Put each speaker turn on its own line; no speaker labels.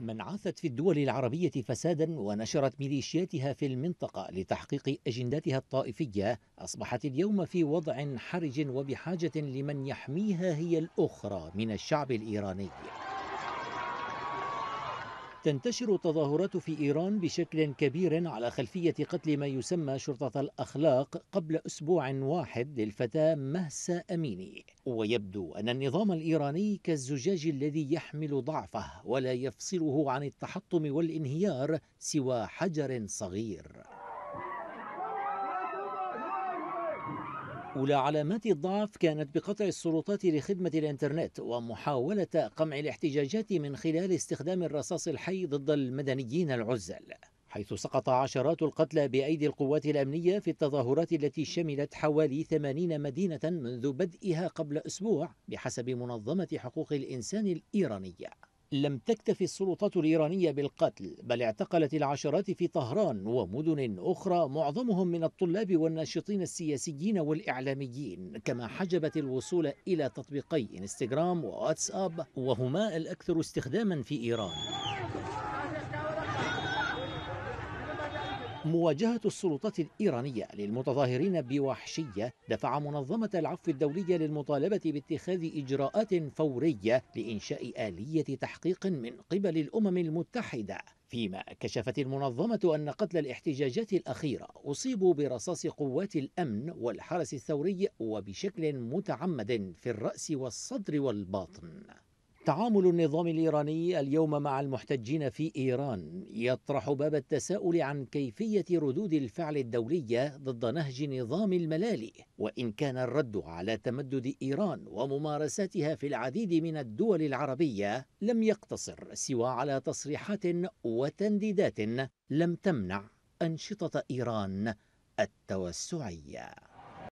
من عاثت في الدول العربية فسادا ونشرت ميليشياتها في المنطقة لتحقيق أجنداتها الطائفية أصبحت اليوم في وضع حرج وبحاجة لمن يحميها هي الأخرى من الشعب الإيراني تنتشر التظاهرات في إيران بشكل كبير على خلفية قتل ما يسمى شرطة الأخلاق قبل أسبوع واحد للفتاة مهسا أميني ويبدو أن النظام الإيراني كالزجاج الذي يحمل ضعفه ولا يفصله عن التحطم والانهيار سوى حجر صغير أولى علامات الضعف كانت بقطع السلطات لخدمة الإنترنت ومحاولة قمع الاحتجاجات من خلال استخدام الرصاص الحي ضد المدنيين العزل حيث سقط عشرات القتلى بأيدي القوات الأمنية في التظاهرات التي شملت حوالي 80 مدينة منذ بدئها قبل أسبوع بحسب منظمة حقوق الإنسان الإيرانية لم تكتف السلطات الإيرانية بالقتل بل اعتقلت العشرات في طهران ومدن أخرى معظمهم من الطلاب والناشطين السياسيين والإعلاميين كما حجبت الوصول إلى تطبيقي إنستغرام وواتساب وهما الأكثر استخداما في إيران مواجهة السلطات الإيرانية للمتظاهرين بوحشية دفع منظمة العفو الدولية للمطالبة باتخاذ إجراءات فورية لإنشاء آلية تحقيق من قبل الأمم المتحدة فيما كشفت المنظمة أن قتل الاحتجاجات الأخيرة أصيبوا برصاص قوات الأمن والحرس الثوري وبشكل متعمد في الرأس والصدر والباطن تعامل النظام الايراني اليوم مع المحتجين في ايران يطرح باب التساؤل عن كيفيه ردود الفعل الدوليه ضد نهج نظام الملالي وان كان الرد على تمدد ايران وممارساتها في العديد من الدول العربيه لم يقتصر سوى على تصريحات وتنديدات لم تمنع انشطه ايران التوسعيه